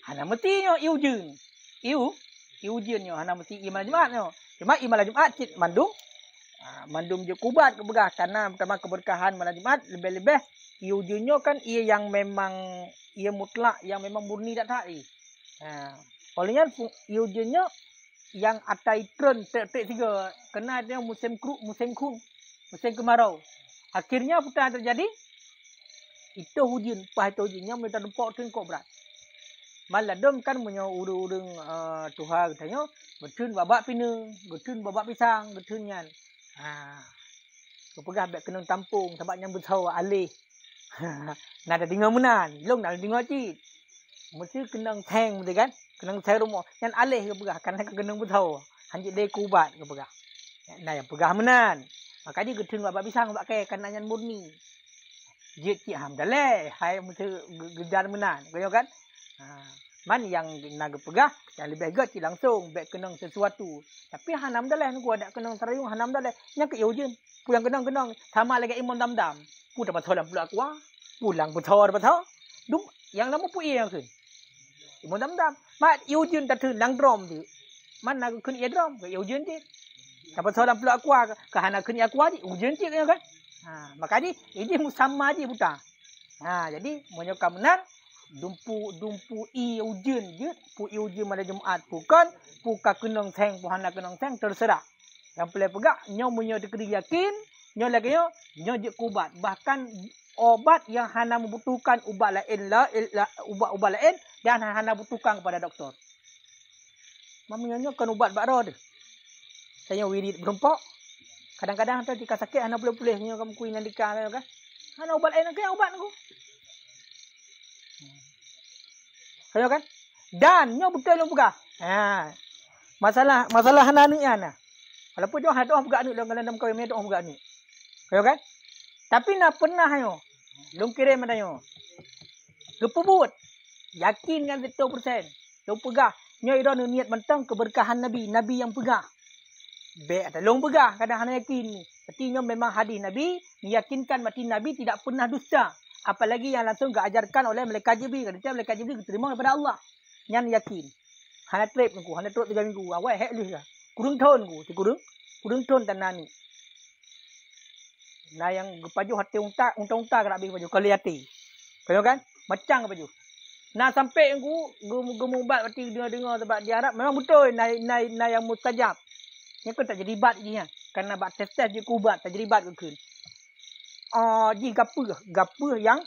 Hana mati nyo iujun. Iu iujun nyo hana mati imal Jumat nyo. Cuma imal Jumat cit mandung mandum je kubat keberah karena pertama keberkahan manajemat lebih-lebih iujunya kan ia yang memang ia mutlak yang memang murni dak tai. Ha. Olehnya iujunya yang atai tren tetek tiga kena dia musim kru musim kun musim kemarau. Akhirnya apa yang terjadi? Itu hujan, pas itu hujannya minta dempok tu kok berat. Malah dom kan punya urung-urung uh, eh, Tuhan katanya, betul babak pina, betul babak pisang, betul nyan. Ha. Pegang bag kena tampung sebab nyambut tahu alih. [laughs] nak ada tinggal munan, long nak tinggal cit. Mesti kena tang betul kan? Kena saya rumah yang alih ke pegah kan nak kena betau. Hanjit dia kubat ke pegah. Nak yang pegah munan. Maka dia gedung buat pisang buat kek kan nanyan murni. Jit ki hamdalah, hai mesti gedar munan. Kau kan? Ah. Mana yang nak pegah, yang lebih gerak ti langsung baik kenang sesuatu. Tapi hanam dalah ku ada kenang terayung hanam dalah. Yang ke yojen, pun yang kenang-kenang sama lagi imam dam-dam. Pu dapat solam pula ku. Pulang ah. betor betor. Dum yang lama pu yang ke. Imam dam-dam. Mat yojen tatu lang drum tu. Mana naga kena ia drum ke yojen ti. Dapat solam pula ku ah. ke hanak kun ah, ia ku ti yojen kan. Ha, maka ni ini sama ji buta. Ha, jadi menyokam benar dumpu dumpu i ujian je pu i ujian pada jumaat pu kan pu ka kenong seng pu hana kenong teng terserah yang boleh pegak nyo munyo dikri yakin nyo lagi nyo nyo je kubat bahkan obat yang hana membutuhkan ubat lain lah, la ubat ubat lain dan hana butuhkan kepada doktor mamnya nyo kan ubat bakro de saya wirid berempok kadang-kadang tu dikasakit hana boleh-boleh nyo kamu kuih yang dikang kan. hana ubat lain kan ubat aku? Kaya kan? Dan nyo betul nyo buka. Ha. Masalah masalah hana ni ana. Walaupun dia hadoh buka anu dalam dalam kau dia buka ni. Kaya kan? Tapi nak pernah yo. Lung kira mana yo. Kepubut. Yakin kan 100%. Lung pegah. Nyo ira niat mentang keberkahan nabi, nabi yang pegah. Be ada lung pegah kadang hana yakin ni. Artinya memang hadis nabi meyakinkan mati nabi tidak pernah dusta. Apalagi yang langsung ajarkan oleh Malaikat Jibril. Kata Malaikat Jibril terima daripada Allah. Yang yakin. Hanya trip aku, ku. Hanya trip tiga minggu. Awal hek lah. Kurung tahun aku, Si kurung. Kurung tahun tanah ni. Nah yang kepaju hati unta. Unta-unta kena habis kepaju. Kali hati. Kau kan? Macam kepaju. Nah sampai ku. Gemubat berarti dengar-dengar sebab di Arab. Memang betul. Nah, yang mustajab. Ni aku tak jadi bat je. Lah. Kan? Kerana bat test-test je ku bat. Tak jadi bat ke kena. Ah, ni gapa gapa yang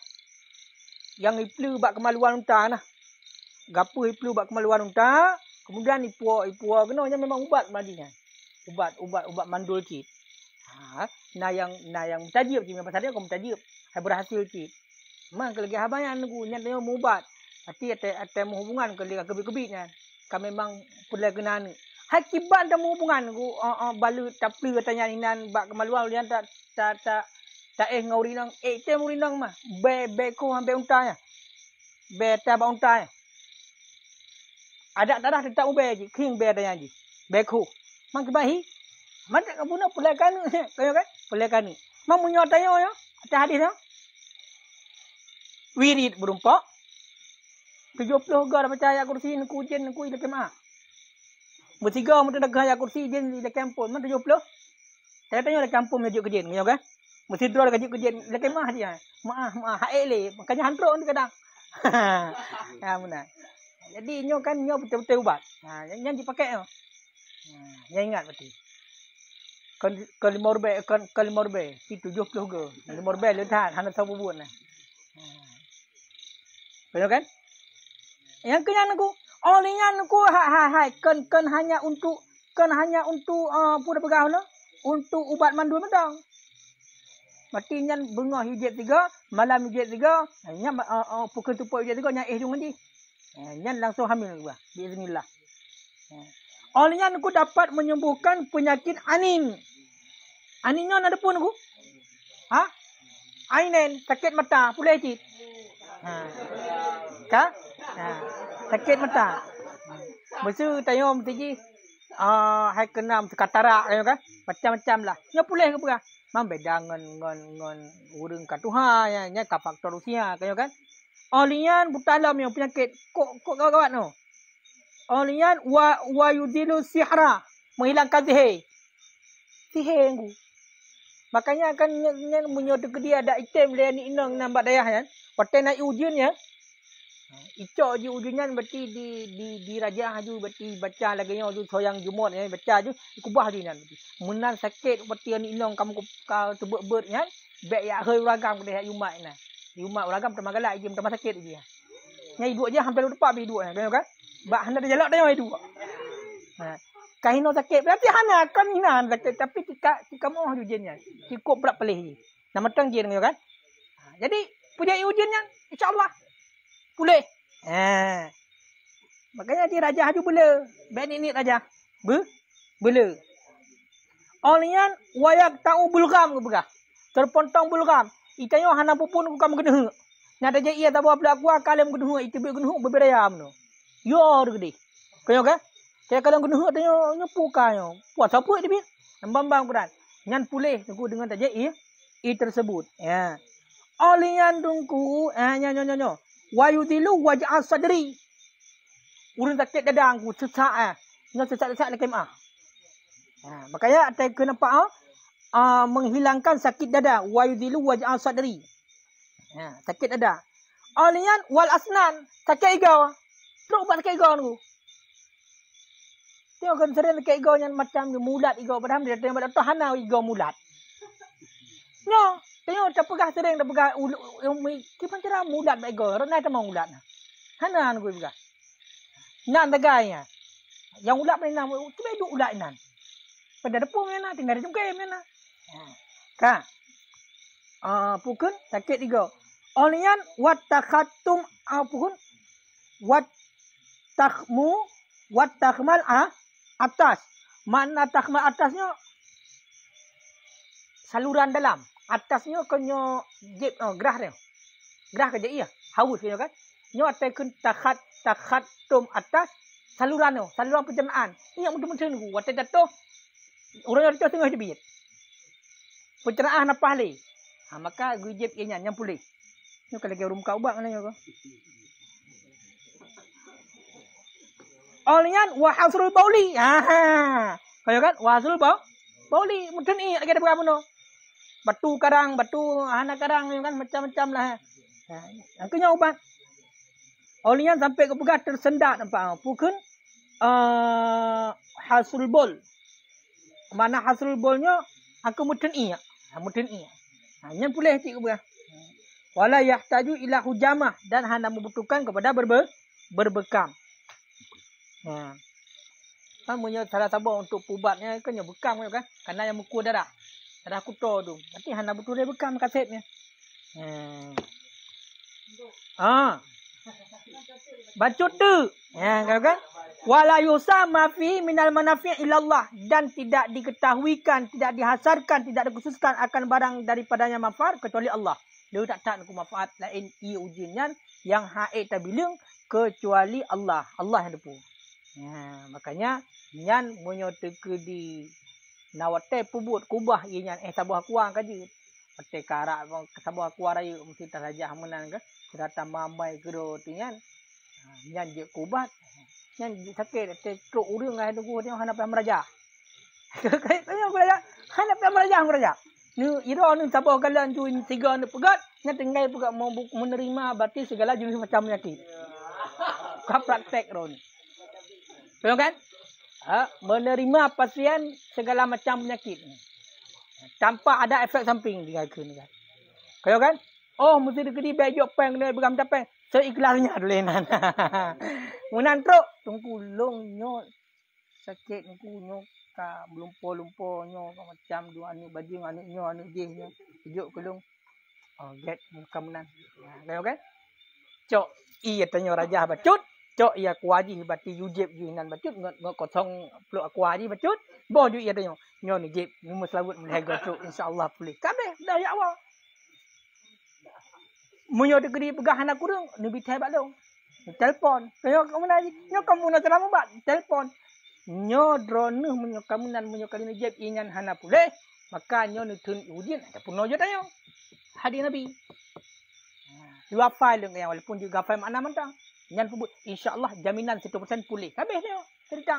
yang iplu buat kemaluan unta nah gapa iplu buat kemaluan unta kemudian ipua ipua kenanya memang ubat madinya kan. ubat ubat ubat mandul ki ha ah, nah yang nah yang tajib ki pasal dia kau tajib hai berhasil ki mang kelagi habang yang nunggu nya dia ubat tapi atai atai hubungan ke dia kebi-kebinya kan. kan memang pula kena ni hakibat dan hubungan ku uh, ah, uh, balu tapi katanya inan buat kemaluan dia tak tak tak tak eh ngau rinang eh te mu rinang mah be be ko hampe untai ya be ta ba unta ya, ya. ada darah tetap ube ji king be ada yang ji be ko mang ke bahi mat ka puna pulai ya. kan kayo kan pulai kan mang munyo tayo ya ada hadis ya wirid berumpa 70 gar baca ayat kursi ni kujen ni kuil kemah bertiga mesti dah ayat kursi jen di kampung mana 70 saya tanya dekat kampung menuju ke jin kayo ya, kan Mesti dua lagi kerja dia kemah dia. Maah maah hak ele. Makanya hantuk ni kadang. ha [laughs] ya, muna. Jadi nyo kan nyo betul-betul ubat. Ha yang yang dipakai tu. Ha yang ingat berarti. Kon kon morbe kon kon morbe si tujuh puluh ke. Kon morbe le tak hanat sapu buat nah. Benar kan? Yang kenyan aku. Oh lingan aku ha ha ha kon kon hanya untuk kon hanya untuk uh, ah, pura pegawai lah. Untuk ubat mandul mendang. Mati nyan bengah hijab tiga, malam hijab tiga, eh, nyan uh, uh, pukul tu hijab tiga nyan eh dung ni. nyan langsung hamil juga. Bismillah. Olehnya aku dapat menyembuhkan penyakit anin. Aninnya ada pun aku. Ha? Ainen sakit mata, pulai ti. Ha. Ka? Ha. Sakit mata. bersu tanya om tiji. Ah, uh, hai kenam sekatarak kan? Macam-macam lah. Nya pulai ke berah? Memang beda dengan, dengan, dengan orang kat Tuhan yang, yang kat faktor usia. Kaya kan? Olian alam yang penyakit. Kok kok kawan-kawan tu? Olian wa, wa yudilu sihra. Menghilangkan sihe. Sihe yang Makanya akan punya dia ada item yang ni inang nampak daya ya. kan? Waktu nak ujian ya. Ica je ujungan berarti di di di raja haju berarti baca lagi yang tu soyang jumut ya eh, baca tu kubah tu nan. Menan sakit berarti yang inong kamu kau tebuk ber eh, ya. Bek ya hoi uragam ke dia umat nan. Di umat uragam pertama galak je pertama sakit je. Nya hidup je hampir lupa be hidup kan. kan? Bak handa dia jalak dia hidup. Ha. Kahino sakit berarti hana akan hina sakit tapi tika tika mau hujannya cukup berat pelih je. Nama tang je kan. Ha, jadi punya ujian yang insyaallah boleh. Ha. Makanya dia raja haju bela. Ben ini raja. Be? Bela. Olian wayak tau bulgam ke bega. Terpontong bulgam. Itanyo hana pupun ku kam gedeh. Nya raja ia tabu abla ku kalem gedeh itu be gedeh beberaya amno. Yo ar gede. Kenyo ke? Saya kalem gedeh tanyo nyo puka nyo. Puas apa ini? Nambang-bang kurang. Nyan pulih ku dengan raja ia. I tersebut. Ya. Olian tungku. Eh, nyo nyo wa yudilu waj'al sadri urun sakit dada aku sesak ah eh. ngan sesak-sesak nak kemah ha makanya atai ke nampak ah, ah menghilangkan sakit dada wa yudilu waj'al sadri ha sakit dada alian wal asnan sakit igau teruk buat sakit igau aku Tengok kan sering sakit igau yang macam mulat Iga Padahal dia datang yang buat tahanan igau mulat. Nyo. Tengok tak pegah sering dah pegah kipan tira mulat baik gol. Renai tak mau mulat. Lah. Hana anu lah gue pegah. Nan tegaknya. Lah. Yang ulat pun nak. Cuma duduk ulat nan. Pada depan mana Tinggal di jumpai mana nak. Kan? Ah, pukun sakit tiga. Onian wat takhatum apun wat takmu wat takmal ah, atas. Mana takmal atasnya? Saluran dalam atasnya kena jeb oh, gerah dia. Gerah kerja iya, Haus dia kan. Nyo atas kun takhat takhat tom atas saluran tu, saluran pencernaan. Ingat mutu mutu nunggu atas jatuh. Orang orang jatuh tengah jebit. Pencernaan apa le. Ha maka gue jeb ianya nyam pulih. Nyo kalau ke rumah kau bang ni kau. Olian wa hasrul bauli. Ha. ha. kau kan wa hasrul bauli. Mutun i lagi ada berapa no? batu karang, batu hana karang kan macam-macam lah. Ha, akhirnya ubat. Olinya kan sampai ke pegah tersendat nampak. Pukul uh, ah, hasul bol. Mana hasul bolnya aku mutin iya. Ha, mutin iya. Hanya boleh cik ke pegah. Walau yahtaju ila hujamah. Dan hana membutuhkan kepada berbe berbekam. Ha. Hmm. Ha, salah sabar untuk pubatnya kena bekam kan. Karena yang muka darah ada kuto tu. Nanti hana butuh dia bekam kasetnya. Hmm. Ah. Ha. Bacut tu. Ya, kau kan? Wala yusama fi minal manafi' illallah dan tidak diketahuikan, tidak dihasarkan, tidak dikhususkan akan barang daripadanya manfaat kecuali Allah. Dia tak tak nak manfaat lain ia ujian yang haid tabilung kecuali Allah. Allah yang depu. Ya, makanya nyan munyo di Na wate pubut kubah ianya eh sabuah kuang kaji. Pete karak pun sabuah kuang raya mesti terhajah menang ke. Serata mamai kero tu nyan. Ha, nyan je kubat. Nyan je sakit. Te kru uri ngai tu kuang tengok hanap yang meraja. Kaya tanya aku raja. Hanap yang meraja meraja. Ni ira ni sabuah kalan tu tiga ni pegat. Nyan tinggal pegat mau menerima berarti segala jenis macam penyakit. Kau praktek ron. Tengok kan? ha, menerima pasien segala macam penyakit ni. Tanpa ada efek samping di kaki ni kan. Kaya kan? Oh, mesti dia kedi baik jok pen, kena beram capen. So, ikhlasnya dulu ni. Kan? [laughs] Munan teruk. Tunggu long nyok. Sakit tunggu nyok. Ka, melumpur-lumpur nyok. Macam dua anak baju, anak nyok, anak jih nyok. Sejuk ke long. Oh, get muka munan. Kaya kan? Cok. Iya tanya raja apa? cok ia kuaji ni bati yujib ji nan bacut ngot ngot kosong peluk aku aji bacut bo ju insyaallah pulih kabe dah ya Allah munyo de gedi pegah anak kurung ni bi kamu nak nyo kamu nak selamu ba telepon nyo drone munyo kamu nan munyo hana pulih maka nyo ni tun ujin ada puno jo hadi nabi Dua file dengan walaupun juga file mana mentang. Yang sebut insya-Allah jaminan 100% pulih. Habis dia cerita.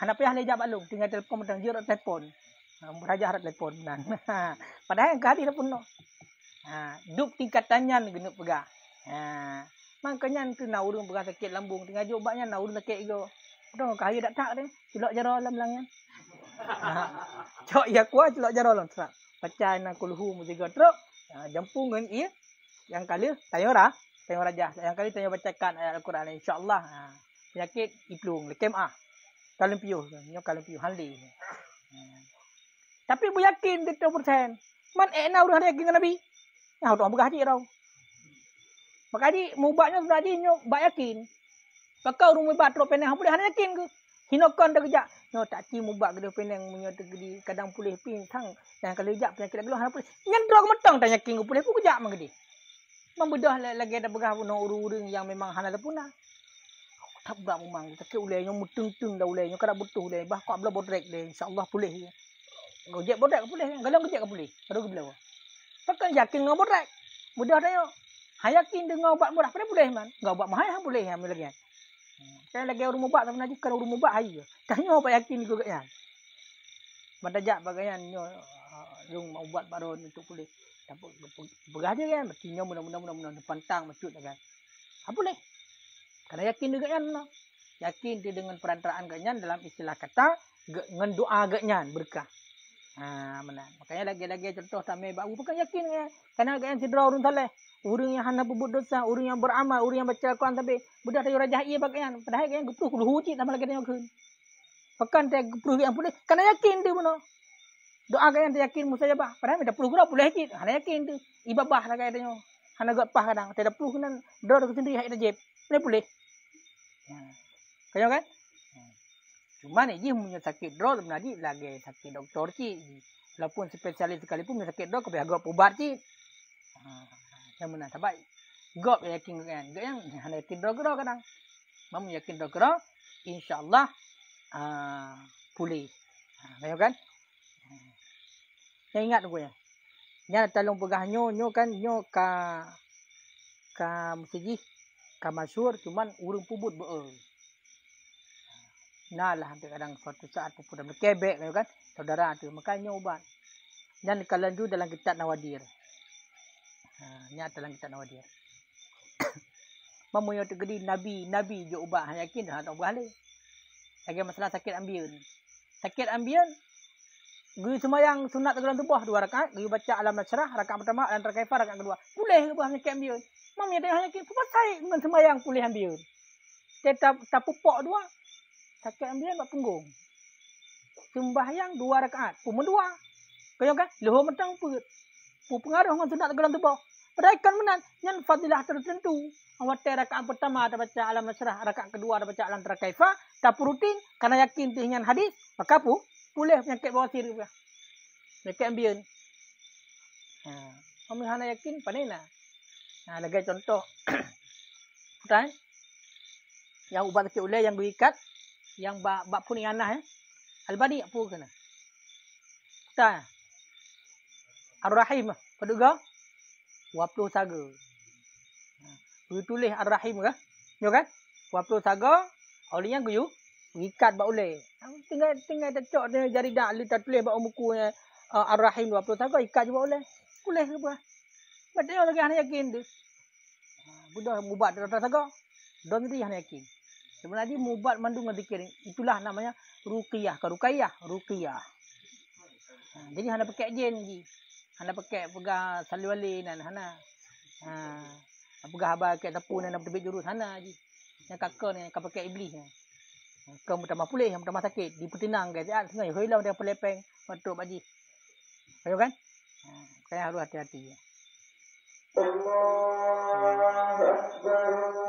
Hanapi ahli jabat lu tinggal telefon dan jiro telefon. Ha, Raja harap telefon nan. [laughs] Padahal yang kali pun no. Ha, duk tingkatannya genuk pega. Ha, makanya tu nak urung pegang sakit lambung tengah jobatnya nak urung sakit ego. Tuh kaya dak tak deh. Celok jaro dalam lang yang. Ha, cok ya kuat celok jaro lam tak. Pecah nak kulhu mesti gotrok. Jempungan ha, jempung dengan iya. Yang kali tayora tengok raja. Yang kali tanya bacakan ayat Al-Quran ni. InsyaAllah. Ha. Penyakit iplung. Lekemah. Kalim piuh. Ini kalim piuh. Hanli. Ha. Tapi ibu yakin dia persen. Man ekna eh, urus hari yakin Nabi. Ya, orang berhaji tau. Maka di mubaknya sebenarnya ini bak yakin. Pakai urung mubak teruk penang. Boleh hanya yakin ke? Hinokan dah kejap. Ya, tak ti mubak ke penang. Punya tergedi. Kadang pulih pin. yang Dan kejap penyakit lagi. Hanya pulih. Yang teruk matang tak yakin ke pulih. Aku kejap mah kedih membedah lagi ada begah pun orang-orang yang memang hana ada punah. Oh, tak buat memang. Tapi ulainya mutung-tung dah ulainya. Kadang butuh ulainya. Bah, kau boleh bodrek dia. InsyaAllah boleh. Gojek bodrek kan boleh. Kalau gojek kan boleh. Kalau gue bilang. Takkan yakin dengan bodrek. Mudah dah yuk. Ha yakin dengan ubat murah. Pada boleh man. Kau buat mahal boleh. Ambil lagi hmm, Saya lagi orang ubat. Tapi nanti kalau orang ubat hari. Tanya apa yakin juga kan. Mata jat bagaian. Yung ah, ubat baru untuk boleh. Tapi berada kan mestinya mudah-mudah mudah-mudah depan tang masjid kan. Apa leh? Kalau yakin juga kan no? Yakin dia dengan perantaraan gaknya dalam istilah kata dengan doa gaknya berkah. Ha mana. Makanya lagi-lagi contoh sampai baru bukan yakin kan. Karena gaknya sidra urung saleh. Urung yang hana berbuat dosa, urung yang beramal, urung yang baca Quran tapi budak tayo rajah ia bagaian. Padahal gaknya getuh kudu huji tambah lagi tengok kan. Pekan tak perlu yang boleh. Karena yakin dia mana. Doa kaya yang yakin Musa jabah. Padahal minta puluh gurau boleh hajit. Hanya yakin tu. Ibabah lah kaya tanya. Hanya got pah kadang. Tidak puluh kena doa dekat sendiri hanya kita jeb. Boleh boleh. Kaya kan? Ha. Cuma ni je punya sakit doa sebenarnya lagi sakit doktor je. Walaupun spesialis sekalipun punya sakit doa kepada agak pubar je. Ha. Yang mana sebab Gop kan. yang yakin kan. Gop yang hanya yakin doa kadang. Mamu yakin doa insyaAllah uh, ah, pulih. Ha, kan? Nya ingat aku ya. Nya tolong pegah nyo nyo kan nyo ka ka mesti ka masyur Cuma urung pubut be. Nah lah hampir kadang suatu saat aku pun dah berkebek lah kan. Saudara tu makanya ubat. Dan kalau tu dalam kitab Nawadir. Ha, nya dalam kitab Nawadir. [coughs] Mamuyo tu gedi nabi nabi jo ubat hanya kin dah tak boleh. Lagi masalah sakit ambil, Sakit ambil semua yang sunat dalam tubuh dua rakaat, gui baca alam nasrah rakaat pertama dan terkaifah rakaat kedua. Kulih ke buah nak ambil. Mam ni tengah nak pupuk sai dengan semayang kulih ambil. Tetap tak pok dua. Sakit ambil buat punggung. Sembahyang dua rakaat, pun dua. Kau kan? Leho mentang pun. Pun pengaruh dengan sunat dalam tubuh. Peraikan menan yang fadilah tertentu. Awak tak rakaat pertama ada baca alam nasrah, rakaat kedua ada baca alam terkaifah, Tapu rutin kerana yakin dengan hadis, maka pun pulih penyakit bawah sir pula. Penyakit ambil ni. Ha. Kami hanya yakin panen lah. Ha, lagi contoh. Putan. [coughs] yang ubat sakit ulih yang berikat. Yang bak, bak pun yang anah. Eh. al apa kena? Putan. Ar-Rahim. Lah. peduga? Waktu saga. Ha. tulis Ar-Rahim ke? Ya kan? Waktu saga. Awalnya guyu. ikat bak ulih tinggal tinggal tengah cocok dengan jari dak lu tak tulis bab buku yang eh, uh, Ar-Rahim 20 tahun ikat juga boleh. Boleh ke buah? Betul lagi hanya yakin tu. sudah ah, mubat dah tak sagak. Dan dia hanya yakin. Sebenarnya mubat mandung zikir itulah namanya rukiah ke rukiah ruqyah. Ah, jadi hendak pakai jin lagi. Hendak pakai pegang saliwali dan hana. Ha, pegang habar kat tepu dan tepi jurus hana lagi. Yang kakak ni, kau pakai iblis ni. Ha. Kau pertama pulih, yang pertama sakit. Dipertenang ke sihat. Sebenarnya, hilang dia pelepeng. Matuk baji. Ayuh kan? Kaya ha, harus hati-hati. Allah Akbar Allah.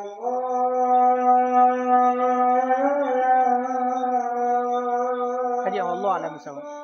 Kaji Allah Alhamdulillah.